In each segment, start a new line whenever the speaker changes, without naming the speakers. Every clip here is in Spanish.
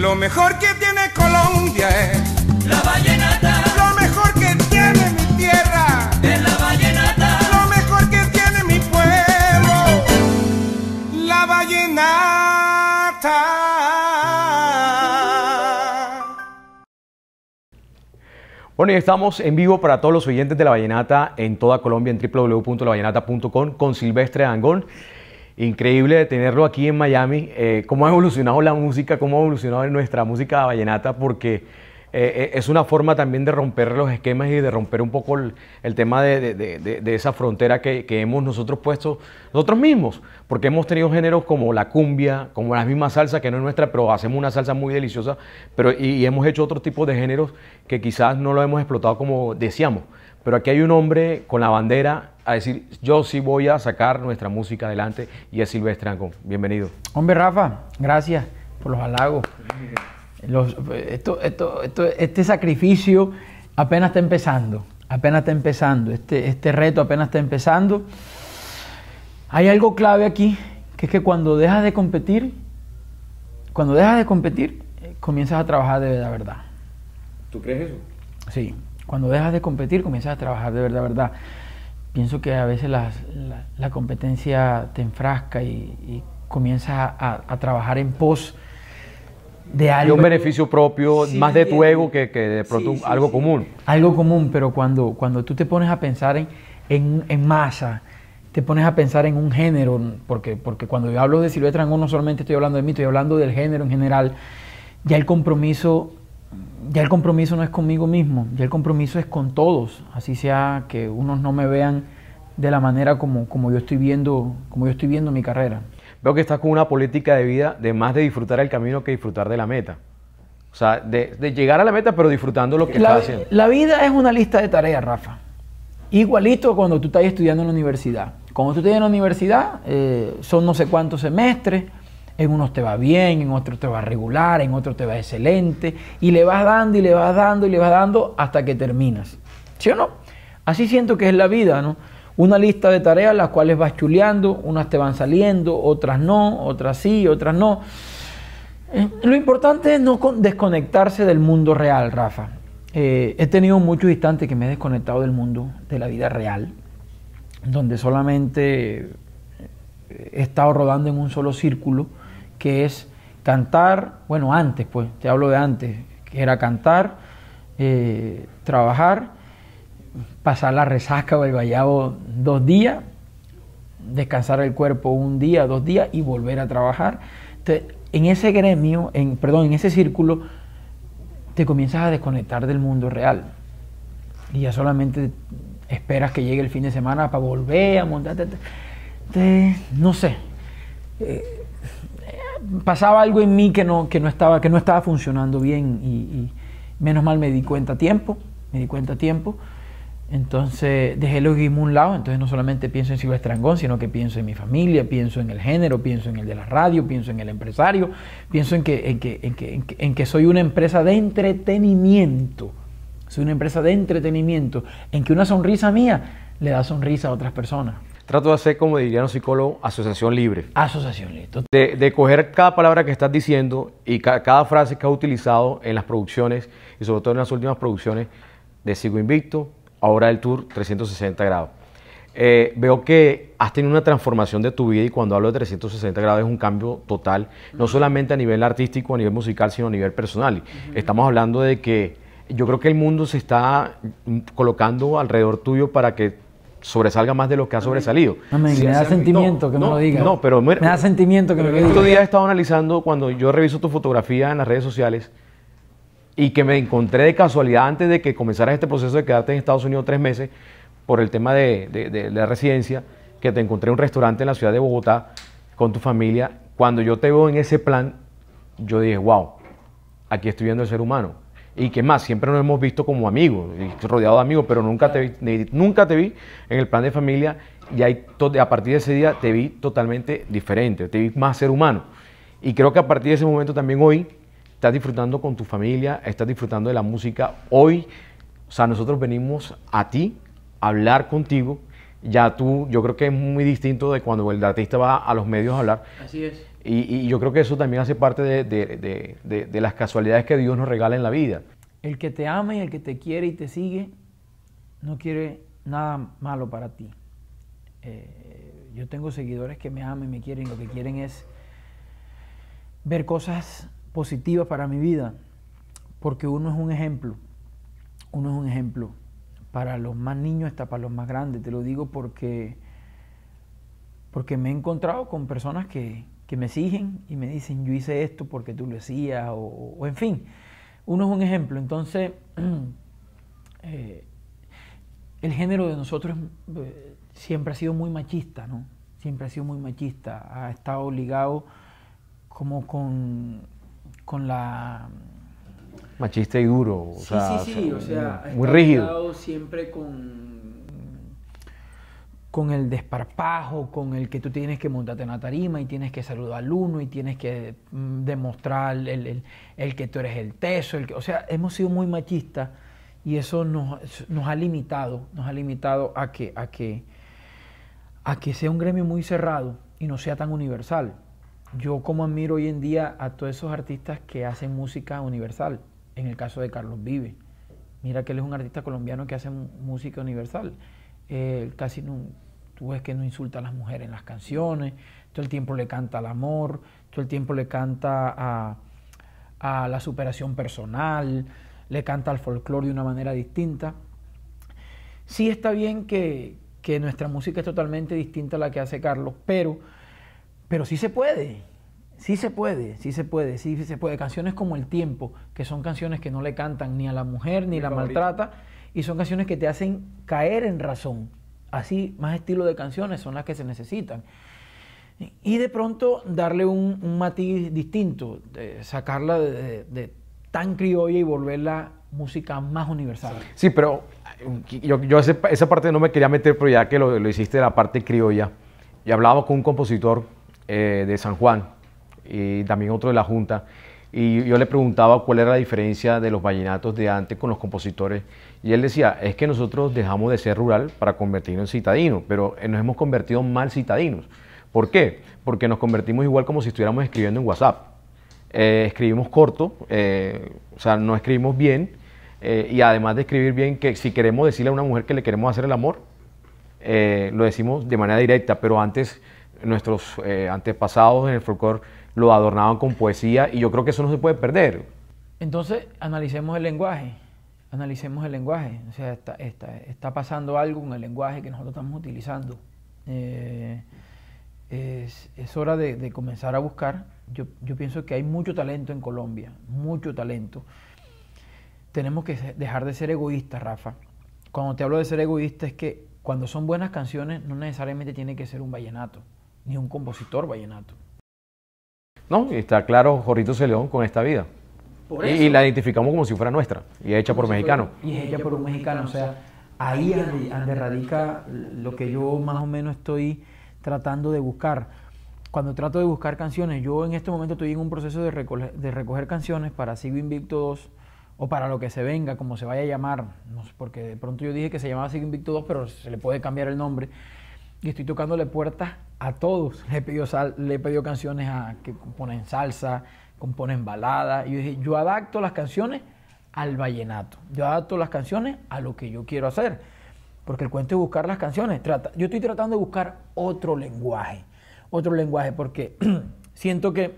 Lo mejor que tiene Colombia es la vallenata. Lo mejor que tiene mi tierra es la vallenata.
Lo mejor que tiene mi pueblo, la vallenata. Bueno, y estamos en vivo para todos los oyentes de la vallenata en toda Colombia en www.lavallenata.com con Silvestre Angón increíble tenerlo aquí en Miami, eh, cómo ha evolucionado la música, cómo ha evolucionado nuestra música vallenata, porque eh, eh, es una forma también de romper los esquemas y de romper un poco el, tema de, esa frontera que, hemos nosotros puesto nosotros mismos, porque hemos tenido géneros como la cumbia, como la misma salsa, que no es nuestra, pero hacemos una salsa muy deliciosa, pero, y, hemos hecho otro tipo de géneros que quizás no lo hemos explotado como deseamos. Pero aquí hay un hombre con la bandera a decir, yo sí voy a sacar nuestra música adelante y es Silvestre Angón, Bienvenido.
Hombre Rafa, gracias por los halagos. Los, este sacrificio apenas está empezando, apenas está empezando, este, este reto apenas está empezando. Hay algo clave aquí, que es que cuando dejas de competir, cuando dejas de competir, eh, comienzas a trabajar de verdad, verdad. ¿Tú crees eso? Sí, cuando dejas de competir, comienzas a trabajar de verdad, verdad. Pienso que a veces la, la, competencia te enfrasca y, comienzas a, a, a trabajar en pos de un beneficio propio, más de tu ego
que, de algo común.
Algo común, pero cuando, cuando tú te pones a pensar en, en, masa, te pones a pensar en un género, porque, porque cuando yo hablo de Silvestre uno no solamente estoy hablando de mí, estoy hablando del género en general, ya el compromiso ya el compromiso no es conmigo mismo, ya el compromiso es con todos, así sea que unos no me vean de la manera como, como yo estoy viendo, como yo estoy viendo mi carrera
veo que estás con una política de vida de más de disfrutar el camino que disfrutar de la meta. O sea, de, llegar a la meta, pero disfrutando lo que estás haciendo.
La vida es una lista de tareas, Rafa. Igualito cuando tú estás estudiando en la universidad. Cuando tú estás en la universidad, eh, son no sé cuántos semestres, en unos te va bien, en otros te va regular, en otros te va excelente, y le vas dando y le vas dando y le vas dando hasta que terminas. ¿Sí o no? Así siento que es la vida, ¿no? una lista de tareas las cuales vas chuleando, unas te van saliendo, otras no, otras sí, otras no. Eh, lo importante es no desconectarse del mundo real, Rafa. Eh, he tenido muchos instantes que me he desconectado del mundo, de la vida real, donde solamente eh, he estado rodando en un solo círculo, que es cantar, bueno, antes, pues, te hablo de antes, que era cantar, trabajar pasar la resaca o el vallado dos días, descansar el cuerpo un día, dos días y volver a trabajar. en ese gremio, en, perdón, en ese círculo, te comienzas a desconectar del mundo real. Y ya solamente esperas que llegue el fin de semana para volver a montarte. Entonces, no sé. Eh, pasaba algo en mí que no, estaba, que no estaba funcionando bien y, y menos mal me di cuenta a tiempo, me di cuenta a tiempo. Entonces dejé los guismos a un lado, entonces no solamente pienso en Estrangón, sino que pienso en mi familia, pienso en el género, pienso en el de la radio, pienso en el empresario, pienso en que, en que, soy una empresa de entretenimiento, soy una empresa de entretenimiento, en que una sonrisa mía le da sonrisa a otras personas.
Trato de hacer, como diría un psicólogo, asociación libre.
Asociación libre.
De, coger cada palabra que estás diciendo y cada frase que has utilizado en las producciones y sobre todo en las últimas producciones de Sigo Invicto, ahora el tour 360 grados. Eh, veo que has tenido una transformación de tu vida y cuando hablo de 360 grados es un cambio total, no solamente a nivel artístico, a nivel musical, sino a nivel personal. Estamos hablando de que yo creo que el mundo se está mm, colocando alrededor tuyo para que sobresalga más de lo que ha sobresalido. me, da
sentimiento que me no, lo diga. No,
pero me, da sentimiento que me lo digas. Estos días he estado analizando, cuando yo reviso tu fotografía en las redes sociales, y que me encontré de casualidad antes de que comenzara este proceso de quedarte en Estados Unidos tres meses por el tema de, la residencia, que te encontré en un restaurante en la ciudad de Bogotá con tu familia. Cuando yo te veo en ese plan, yo dije, wow, aquí estoy viendo el ser humano. Y que más, siempre nos hemos visto como amigos, rodeados de amigos, pero nunca te, vi, nunca te vi en el plan de familia y ahí, a partir de ese día te vi totalmente diferente, te vi más ser humano. Y creo que a partir de ese momento también hoy estás disfrutando con tu familia, estás disfrutando de la música. Hoy, o sea, nosotros venimos a ti a hablar contigo. Ya tú, yo creo que es muy distinto de cuando el artista va a los medios a hablar. Así es. Y, yo creo que eso también hace parte de, las casualidades que Dios nos regala en la vida.
El que te ama y el que te quiere y te sigue no quiere nada malo para ti. Eh, yo tengo seguidores que me aman y me quieren, lo que quieren es ver cosas positiva para mi vida, porque uno es un ejemplo, uno es un ejemplo para los más niños hasta para los más grandes, te lo digo porque, porque me he encontrado con personas que, que me exigen y me dicen, yo hice esto porque tú lo hacías, o, en fin, uno es un ejemplo, entonces eh, el género de nosotros eh, siempre ha sido muy machista, ¿no? Siempre ha sido muy machista, ha estado ligado como con con la
machista y duro, o sea, sí, sí, o sea, muy rígido.
Siempre con con el desparpajo, con el que tú tienes que montarte en la tarima y tienes que saludar al uno y tienes que mm, demostrar el, que tú eres el teso. El o sea, hemos sido muy machistas y eso nos, ha limitado, nos ha limitado a que, a, a que sea un gremio muy cerrado y no sea tan universal yo como admiro hoy en día a todos esos artistas que hacen música universal, en el caso de Carlos Vive. Mira que él es un artista colombiano que hace música universal. Eh, casi no, tú ves que no insulta a las mujeres en las canciones, todo el tiempo le canta al amor, todo el tiempo le canta a, la superación personal, le canta al folclore de una manera distinta. Sí está bien que, que nuestra música es totalmente distinta a la que hace Carlos, pero pero sí se puede, sí se puede, sí se puede, sí se puede. Canciones como El Tiempo, que son canciones que no le cantan ni a la mujer ni la maltrata, y son canciones que te hacen caer en razón. Así, más estilo de canciones son las que se necesitan. Y de pronto darle un, matiz distinto, sacarla de, tan criolla y volverla música más universal.
Sí, pero eh, yo, esa parte no me quería meter, pero ya que lo, lo hiciste, la parte criolla, y hablaba con un compositor eh, de San Juan y también otro de la Junta. Y yo le preguntaba cuál era la diferencia de los vallenatos de antes con los compositores. Y él decía, es que nosotros dejamos de ser rural para convertirnos en citadinos, pero eh, nos hemos convertido en mal citadinos. ¿Por qué? Porque nos convertimos igual como si estuviéramos escribiendo en WhatsApp. Eh, escribimos corto, o sea, no escribimos bien, y además de escribir bien, que si queremos decirle a una mujer que le queremos hacer el amor, lo decimos de manera directa, pero antes nuestros eh, antepasados en el folclore lo adornaban con poesía y yo creo que eso no se puede perder.
Entonces, analicemos el lenguaje, analicemos el lenguaje, o sea, está, pasando algo con el lenguaje que nosotros estamos utilizando. Eh, es, hora de, comenzar a buscar. Yo, yo pienso que hay mucho talento en Colombia, mucho talento. Tenemos que dejar de ser egoístas, Rafa. Cuando te hablo de ser egoísta es que cuando son buenas canciones no necesariamente tiene que ser un vallenato ni un compositor vallenato. No,
está claro Jorrito Celeón con esta vida. Y, la identificamos como si fuera nuestra, y es hecha por mexicano. Y es hecha por un mexicano, o sea,
ahí donde radica lo que yo más o menos estoy tratando de buscar. Cuando trato de buscar canciones, yo en este momento estoy en un proceso de recoger, canciones para Sigo Invicto 2 o para lo que se venga, como se vaya a llamar, no sé, porque de pronto yo dije que se llamaba Sigo Invicto 2, pero se le puede cambiar el nombre. Y estoy tocándole puertas a todos. Le pidió, sal, le canciones a, que componen salsa, componen balada. Y yo dije, yo adapto las canciones al vallenato. Yo adapto las canciones a lo que yo quiero hacer. Porque el cuento es buscar las canciones. Trata, yo estoy tratando de buscar otro lenguaje. Otro lenguaje, porque siento que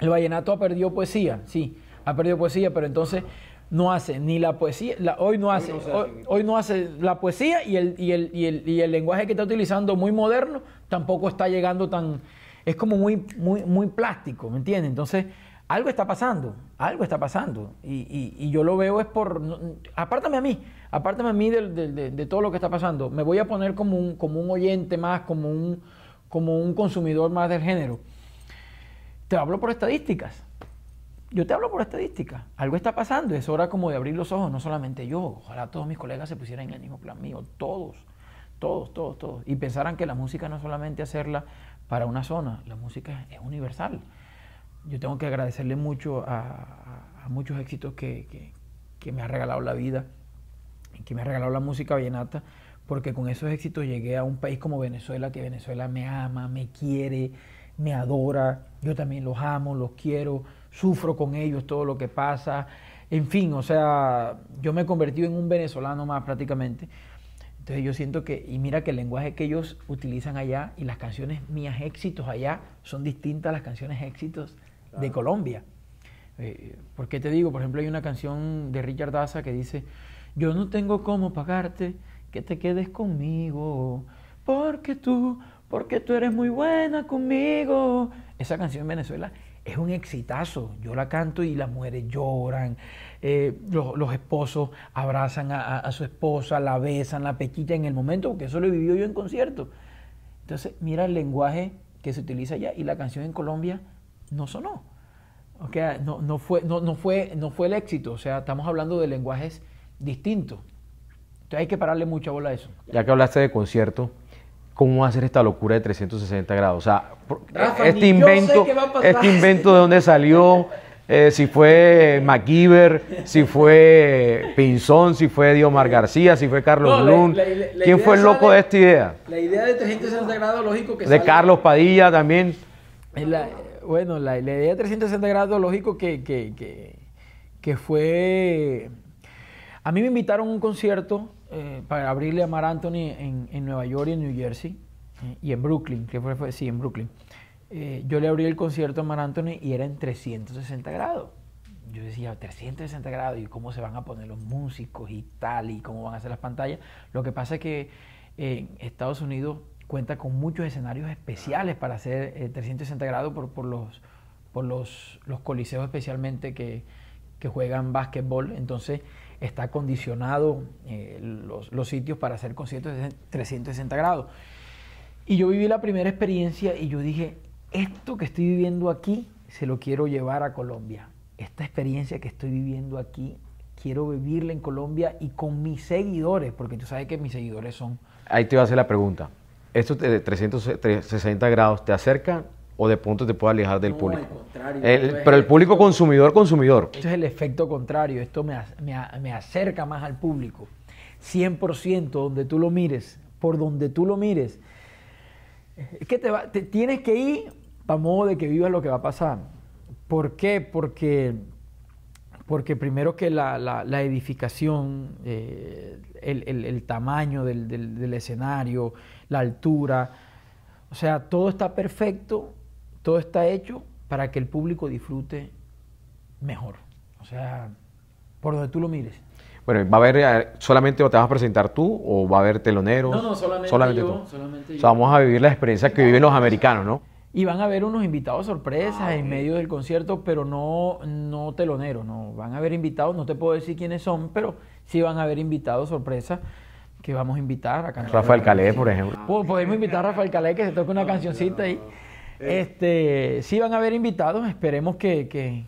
el vallenato ha perdido poesía. Sí, ha perdido poesía, pero entonces no hace ni la poesía, hoy no hace, hoy no, hace la poesía y el, y el lenguaje que está utilizando muy moderno tampoco está llegando tan... Es como muy, muy, muy plástico, ¿me entiendes? Entonces, algo está pasando, algo está pasando. Y, yo lo veo es por... apártame a mí, apártame a mí de, de, todo lo que está pasando. Me voy a poner como un, como un oyente más, como un, como un consumidor más del género. Te hablo por estadísticas. Yo te hablo por estadísticas. Algo está pasando. Es hora como de abrir los ojos, no solamente yo. Ojalá todos mis colegas se pusieran en el mismo plan mío. Todos todos, todos, todos. Y pensaran que la música no es solamente hacerla para una zona, la música es universal. Yo tengo que agradecerle mucho a, muchos éxitos que, me ha regalado la vida, que me ha regalado la música vallenata, porque con esos éxitos llegué a un país como Venezuela, que Venezuela me ama, me quiere, me adora, yo también los amo, los quiero, sufro con ellos todo lo que pasa. En fin, o sea, yo me he convertido en un venezolano más prácticamente entonces yo siento que, y mira que el lenguaje que ellos utilizan allá y las canciones mías éxitos allá son distintas a las canciones éxitos de Colombia. Eh, ¿Por qué te digo? Por ejemplo, hay una canción de Richard Daza que dice, yo no tengo cómo pagarte, que te quedes conmigo, porque tú, porque tú eres muy buena conmigo. Esa canción en Venezuela es un exitazo. Yo la canto y las mujeres lloran, eh, los, esposos abrazan a, su esposa, la besan, la pequita en el momento, porque eso lo vivió yo en concierto. Entonces, mira el lenguaje que se utiliza allá y la canción en Colombia no sonó. sea, no, no, fue, no, no, fue, no fue el éxito, o sea, estamos hablando de lenguajes distintos. Entonces hay que pararle mucha bola a eso.
Ya que hablaste de concierto, ¿cómo va a ser esta locura de 360 grados? O sea,
este, invento, este invento
de dónde salió, Eh, si fue MacGyver, si fue Pinzón, si fue Diomar García, si fue Carlos Blum. ¿Quién fue el loco de esta idea?
La idea de 360 grados lógico que De Carlos Padilla también. bueno, la, idea de 360 grados lógico que, que, que, fue... A mí me invitaron a un concierto eh, para abrirle a Mar Anthony en, Nueva York y en New Jersey. Eh, y en Brooklyn, que fue sí, en Brooklyn. Eh, yo le abrí el concierto a Mar Anthony y era en 360 grados. Yo decía, 360 grados, ¿y cómo se van a poner los músicos y tal? ¿Y cómo van a hacer las pantallas? Lo que pasa es que eh, Estados Unidos cuenta con muchos escenarios especiales para hacer 360 eh, grados por, por, los, por los, coliseos especialmente que, juegan básquetbol. Entonces está condicionado los, los, sitios para hacer conciertos de 360 grados. Y yo viví la primera experiencia y yo dije, esto que estoy viviendo aquí se lo quiero llevar a Colombia. Esta experiencia que estoy viviendo aquí, quiero vivirla en Colombia y con mis seguidores, porque tú sabes que mis seguidores son...
Ahí te voy a hacer la pregunta. ¿Esto de 360 grados te acerca o de pronto te puede alejar del público?
pero el público
consumidor, consumidor.
Esto es el efecto contrario, esto me, me acerca más al público. 100% donde tú lo mires, por donde tú lo mires, es que te, va, tienes que ir para modo de que vivas lo que va a pasar. ¿Por qué? Porque, primero que la, edificación, eh, el, tamaño del escenario, la altura, o sea, todo está perfecto, todo está hecho para que el público disfrute mejor. O sea, por donde tú lo mires.
Bueno, ¿va a haber eh, solamente te vas a presentar tú o va a haber teloneros? No, no, solamente, yo, tú. vamos a vivir la experiencia que viven los americanos, ¿no?
Y van a haber unos invitados sorpresas ah, en medio del concierto, pero no, no teloneros, no. Van a haber invitados, no te puedo decir quiénes son, pero sí van a haber invitados sorpresas que vamos a invitar a cantar. Rafael Calé, por ejemplo. Podemos invitar a Rafael Calé que se toque una ah, cancioncita ahí. este, sí van a haber invitados, esperemos que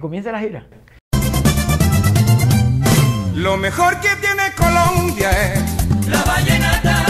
comience la gira. Lo mejor que tiene Colombia es la vallenata.